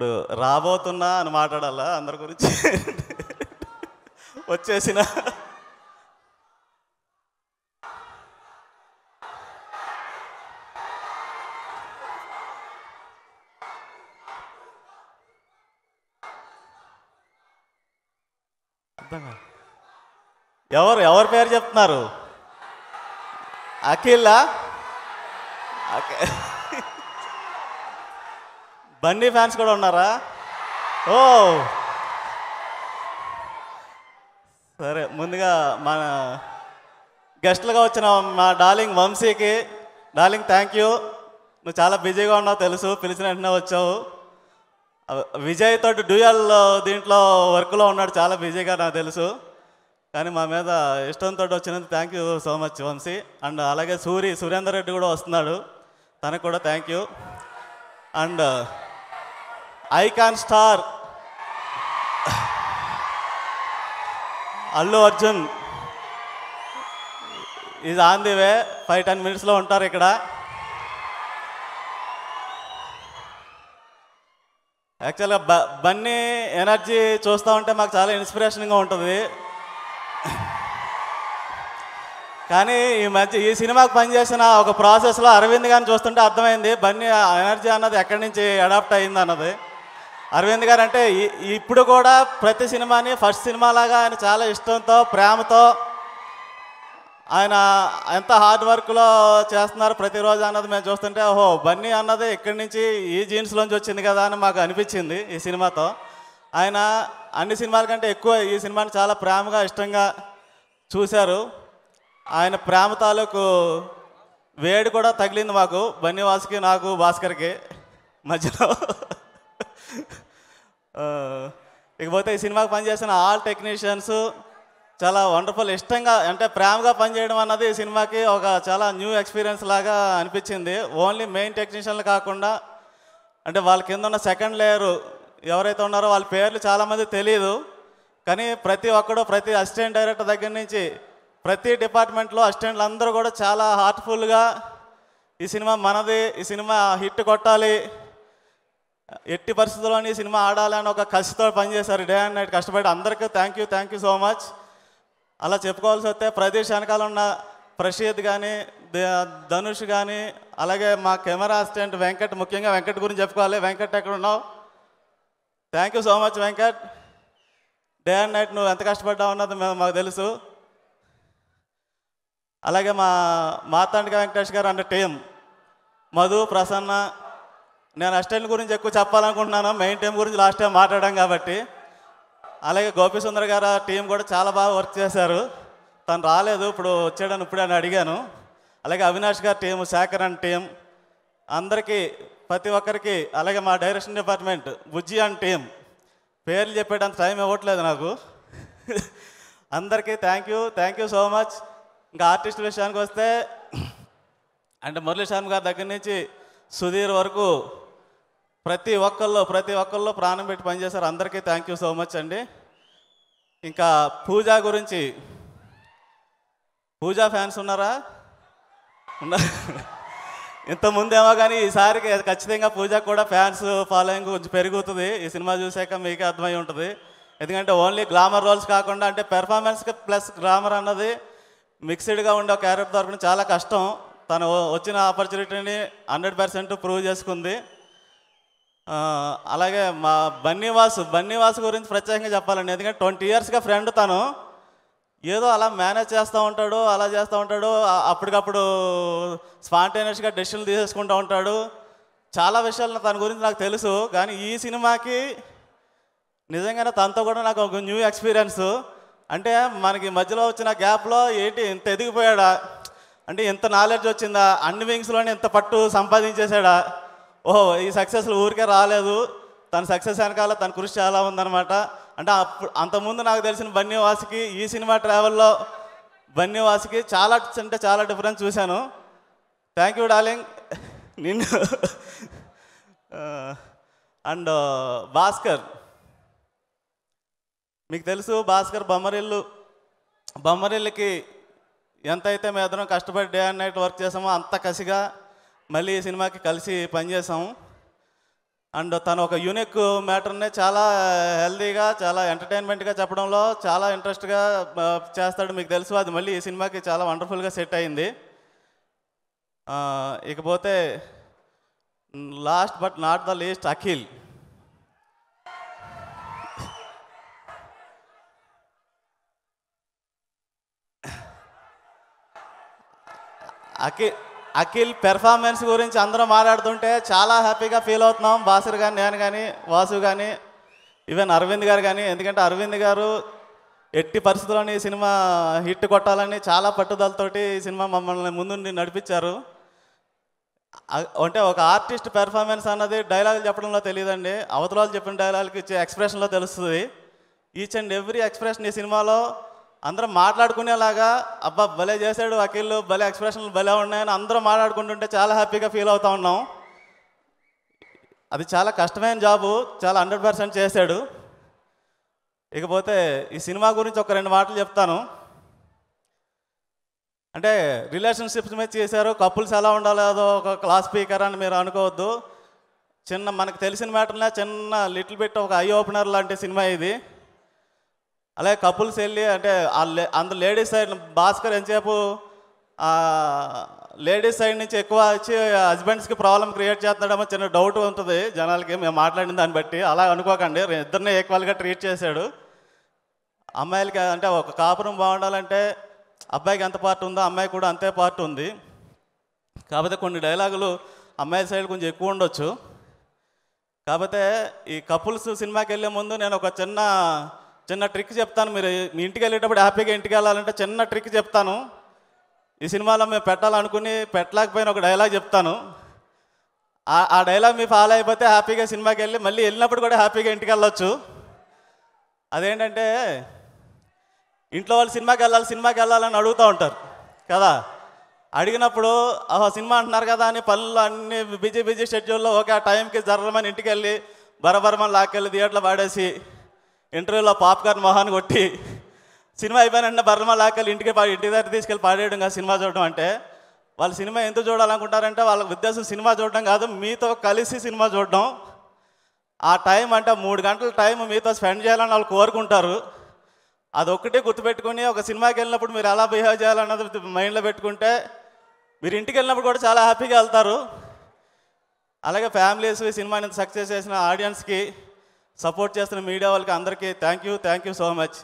ఇప్పుడు రాబోతున్నా అని మాట్లాడాలా అందరి గురించి వచ్చేసిన ఎవరు ఎవరి పేరు చెప్తున్నారు అఖిల్లా అఖిల్ బన్నీ ఫ్యాన్స్ కూడా ఉన్నారా ఓ సరే ముందుగా మన గెస్ట్లుగా వచ్చిన మా డార్లింగ్ వంశీకి డార్లింగ్ థ్యాంక్ యూ నువ్వు చాలా బిజీగా ఉన్నావు తెలుసు పిలిచిన వెంటనే వచ్చావు విజయ్ తోటి డ్యూయల్ దీంట్లో వర్క్లో ఉన్నాడు చాలా బిజీగా నాకు తెలుసు కానీ మా మీద ఇష్టంతో వచ్చినందుకు thank you so much Vamshi and అలాగే సూరి సురేందర్ రెడ్డి కూడా వస్తున్నాడు తనకు కూడా thank you and icon star Allu Arjun ఇది on the way five ten మినిట్స్లో ఉంటారు ఇక్కడ యాక్చువల్గా బ బన్నీ ఎనర్జీ చూస్తూ ఉంటే మాకు చాలా ఇన్స్పిరేషన్గా ఉంటుంది కానీ ఈ మధ్య ఈ సినిమాకి పనిచేసిన ఒక ప్రాసెస్లో అరవింద్ గారిని చూస్తుంటే అర్థమైంది బన్నీ ఎనర్జీ అన్నది ఎక్కడి నుంచి అడాప్ట్ అయింది అన్నది అరవింద్ గారు అంటే ఇప్పుడు కూడా ప్రతి సినిమాని ఫస్ట్ సినిమాలాగా ఆయన చాలా ఇష్టంతో ప్రేమతో ఆయన ఎంత హార్డ్ వర్క్లో చేస్తున్నారు ప్రతిరోజు అన్నది మేము చూస్తుంటే ఓహో బన్నీ అన్నది ఇక్కడి నుంచి ఈ జీన్స్లోంచి వచ్చింది కదా అని మాకు అనిపించింది ఈ సినిమాతో ఆయన అన్ని సినిమాల కంటే ఎక్కువ ఈ సినిమాని చాలా ప్రేమగా ఇష్టంగా చూశారు ఆయన ప్రేమ తాలూకు వేడి కూడా తగిలింది మాకు బన్నీ వాసుకి నాకు భాస్కర్కి మధ్యలో ఇకపోతే ఈ సినిమాకి పనిచేసిన ఆల్ టెక్నీషియన్స్ చాలా వండర్ఫుల్ ఇష్టంగా అంటే ప్రేమగా పనిచేయడం అన్నది ఈ సినిమాకి ఒక చాలా న్యూ ఎక్స్పీరియన్స్ లాగా అనిపించింది ఓన్లీ మెయిన్ టెక్నీషియన్లు కాకుండా అంటే వాళ్ళ కింద ఉన్న సెకండ్ లేయరు ఎవరైతే ఉన్నారో వాళ్ళ పేర్లు చాలామంది తెలియదు కానీ ప్రతి ఒక్కడు ప్రతి అసిస్టెంట్ డైరెక్టర్ దగ్గర నుంచి ప్రతి డిపార్ట్మెంట్లో అసిస్టెంట్లు అందరూ కూడా చాలా హార్ట్ఫుల్గా ఈ సినిమా మనది ఈ సినిమా హిట్ కొట్టాలి ఎట్టి పరిస్థితుల్లోని సినిమా ఆడాలని ఒక కసితో పనిచేశారు డే అండ్ నైట్ కష్టపడి అందరికీ thank you thank you so much అలా చెప్పుకోవాల్సి వస్తే ప్రదేశ్ వెనకాల ఉన్న ప్రషీద్ కానీ ధనుష్ కానీ అలాగే మా కెమెరా అసిస్టెంట్ వెంకట్ ముఖ్యంగా వెంకట్ గురించి చెప్పుకోవాలి వెంకట్ ఎక్కడ ఉన్నావు thank you so much Venkat day and night నువ్వు ఎంత కష్టపడ్డావు అన్నది మాకు తెలుసు అలాగే మా మాతాండిక వెంకటేష్ గారు అంటే టీం మధు ప్రసన్న నేను అసిస్టెంట్ గురించి ఎక్కువ చెప్పాలనుకుంటున్నాను మెయిన్ టైం గురించి లాస్ట్ టైం మాట్లాడాం కాబట్టి అలాగే గోపి గారు టీం కూడా చాలా బాగా వర్క్ చేశారు తను రాలేదు ఇప్పుడు వచ్చాడని ఇప్పుడు అని అడిగాను అలాగే అవినాష్ గారి టీం శేఖర్ అండ్ టీం అందరికీ ప్రతి ఒక్కరికి అలాగే మా direction department Bujji and team పేర్లు చెప్పేటంత టైం ఇవ్వట్లేదు నాకు అందరికీ thank you thank you so much ఇంకా ఆర్టిస్ట్ విషయానికి వస్తే అంటే మురళీ శర్మ గారి దగ్గర నుంచి సుధీర్ వరకు ప్రతి ఒక్కళ్ళు ప్రతి ఒక్కళ్ళు ప్రాణం పెట్టి పనిచేశారు అందరికీ థ్యాంక్ యూ సో మచ్ అండి ఇంకా పూజ గురించి పూజా ఫ్యాన్స్ ఉన్నారా ఉన్నా ఇంతకుముందేమో కానీ ఈసారి ఖచ్చితంగా పూజ కూడా ఫ్యాన్స్ ఫాలోయింగ్ కొంచెం పెరుగుతుంది ఈ సినిమా చూసాక మీకే అర్థమై ఉంటుంది ఎందుకంటే ఓన్లీ గ్లామర్ రోల్స్ కాకుండా అంటే పెర్ఫార్మెన్స్కి ప్లస్ గ్లామర్ అన్నది మిక్స్డ్గా ఉండే క్యారెక్టర్ దొరకడం చాలా కష్టం తను వచ్చిన ఆపర్చునిటీని హండ్రెడ్ పర్సెంట్ ప్రూవ్ చేసుకుంది అలాగే మా బన్నీవాసు బన్నీవాసు గురించి ప్రత్యేకంగా చెప్పాలండి ఎందుకంటే ట్వంటీ ఇయర్స్గా ఫ్రెండ్ తను ఏదో అలా మేనేజ్ చేస్తూ ఉంటాడు అలా చేస్తూ ఉంటాడు అప్పటికప్పుడు స్పాంటేనియస్గా డెసిషన్లు తీసేసుకుంటూ ఉంటాడు చాలా విషయాలు తన గురించి నాకు తెలుసు కానీ ఈ సినిమాకి నిజంగానే తనతో కూడా నాకు ఒక న్యూ ఎక్స్పీరియన్స్ అంటే మనకి మధ్యలో వచ్చిన గ్యాప్లో ఏంటి ఇంత ఎదిగిపోయాడా అంటే ఇంత నాలెడ్జ్ వచ్చిందా అన్ని వింగ్స్లోనే ఇంత పట్టు సంపాదించేశాడా ఓహో ఈ సక్సెస్లు ఊరికే రాలేదు తన సక్సెస్ వెనకాల తన కృషి చాలా ఉందన్నమాట అంటే అప్పుడు అంతకుముందు నాకు తెలిసిన బన్యవాసికి ఈ సినిమా ట్రావెల్లో బన్యవాసికి చాలా అంటే చాలా డిఫరెన్స్ చూశాను థ్యాంక్ యూ డార్లింగ్ నిన్ను అండ్ భాస్కర్ మీకు తెలుసు భాస్కర్ బొమ్మరిల్లు బొమ్మరిల్లుకి ఎంతైతే మేదరం కష్టపడి డే అండ్ నైట్ వర్క్ చేసామో అంత కసిగా మళ్ళీ ఈ సినిమాకి కలిసి పనిచేసాము అండ్ తను ఒక యూనిక్ మ్యాటర్ని చాలా హెల్దీగా చాలా ఎంటర్టైన్మెంట్గా చెప్పడంలో చాలా ఇంట్రెస్ట్గా చేస్తాడు మీకు తెలుసు అది మళ్ళీ ఈ సినిమాకి చాలా వండర్ఫుల్గా సెట్ అయింది ఇకపోతే last but not the least Akhil Akhil Akhil performance గురించి అందరం మాట్లాడుతుంటే చాలా హ్యాపీగా ఫీల్ అవుతున్నాం బాసిర్ కానీ నేను కానీ వాసు కానీ ఈవెన్ అరవింద్ గారు కానీ ఎందుకంటే అరవింద్ గారు ఎట్టి పరిస్థితుల్లోని ఈ సినిమా హిట్ కొట్టాలని చాలా పట్టుదలతోటి ఈ సినిమా మమ్మల్ని ముందుండి నడిపించారు అంటే ఒక ఆర్టిస్ట్ పెర్ఫార్మెన్స్ అన్నది డైలాగులు చెప్పడంలో తెలియదండి అవతలాలు చెప్పిన డైలాగులకి ఇచ్చే ఎక్స్ప్రెషన్లో తెలుస్తుంది ఈచ్ అండ్ ఎవ్రీ ఎక్స్ప్రెషన్ ఈ సినిమాలో అందరం మాట్లాడుకునేలాగా అబ్బా భలే చేశాడు అఖిల్ భలే ఎక్స్ప్రెషన్లు భలే ఉన్నాయని అందరం మాట్లాడుకుంటుంటే చాలా హ్యాపీగా ఫీల్ అవుతూ ఉన్నాం అది చాలా కష్టమైన జాబు చాలా హండ్రెడ్ పర్సెంట్ చేశాడు ఇకపోతే ఈ సినిమా గురించి ఒక రెండు మాటలు చెప్తాను అంటే రిలేషన్షిప్స్ మీద చేశారు కపుల్స్ ఎలా ఉండాలో ఒక క్లాస్ స్పీకర్ అని మీరు అనుకోవద్దు చిన్న మనకు తెలిసిన మ్యాటర్నే చిన్న లిటిల్ బిట్ ఒక ఐ ఓపెనర్ లాంటి సినిమా ఇది అలాగే కపుల్స్ వెళ్ళి అంటే అంత లేడీస్ సైడ్ భాస్కర్ ఎంతసేపు లేడీస్ సైడ్ నుంచి ఎక్కువ వచ్చి హస్బెండ్స్కి ప్రాబ్లం క్రియేట్ చేస్తున్నాడేమో చిన్న డౌట్ ఉంటుంది జనాలకి మేము మాట్లాడిన దాన్ని బట్టి అలా అనుకోకండి ఇద్దరిని ఈక్వల్గా ట్రీట్ చేశాడు అమ్మాయిలకి అంటే ఒక కాపురం బాగుండాలంటే అబ్బాయికి ఎంత పార్ట్ ఉందో అమ్మాయి కూడా అంతే పార్ట్ ఉంది కాకపోతే కొన్ని డైలాగులు అమ్మాయి సైడ్ కొంచెం ఎక్కువ ఉండొచ్చు కాకపోతే ఈ కపుల్స్ సినిమాకి వెళ్ళే ముందు నేను ఒక చిన్న చిన్న ట్రిక్ చెప్తాను మీరు మీ ఇంటికి వెళ్ళేటప్పుడు హ్యాపీగా ఇంటికి వెళ్ళాలంటే చిన్న ట్రిక్ చెప్తాను ఈ సినిమాలో మేము పెట్టాలనుకుని పెట్టలేకపోయిన ఒక డైలాగ్ చెప్తాను ఆ డైలాగ్ మీ ఫాలో అయిపోతే హ్యాపీగా సినిమాకి వెళ్ళి మళ్ళీ వెళ్ళినప్పుడు కూడా హ్యాపీగా ఇంటికి వెళ్ళొచ్చు అదేంటంటే ఇంట్లో వాళ్ళు సినిమాకి వెళ్ళాలి సినిమాకి వెళ్ళాలని అడుగుతూ ఉంటారు కదా అడిగినప్పుడు ఆ సినిమా అంటున్నారు కదా అని పనులు అన్ని బిజీ బిజీ షెడ్యూల్లో ఒక టైంకి జరగమని ఇంటికి వెళ్ళి బరబరమని లాక్కెళ్ళి థియేటర్లో పాడేసి ఇంటర్వ్యూలో పాప్కార్న్ మొహాన్ని కొట్టి సినిమా అయిపోయినంటే బర్రమ లాకలు ఇంటికి ఇంటి దగ్గర తీసుకెళ్ళి పాడేయడం కాదు సినిమా చూడడం అంటే వాళ్ళు సినిమా ఎందుకు చూడాలనుకుంటారంటే వాళ్ళ ఉద్దేశం సినిమా చూడడం కాదు మీతో కలిసి సినిమా చూడడం ఆ టైం అంటే మూడు గంటల టైం మీతో స్పెండ్ చేయాలని వాళ్ళు కోరుకుంటారు అదొక్కటే గుర్తుపెట్టుకుని ఒక సినిమాకి వెళ్ళినప్పుడు మీరు ఎలా బిహేవ్ చేయాలన్నది మైండ్లో పెట్టుకుంటే మీరు ఇంటికి వెళ్ళినప్పుడు కూడా చాలా హ్యాపీగా వెళ్తారు అలాగే ఫ్యామిలీస్ సినిమాని సక్సెస్ చేసిన ఆడియన్స్కి సపోర్ట్ చేస్తున్న మీడియా వాళ్ళకి అందరికీ thank you thank you so much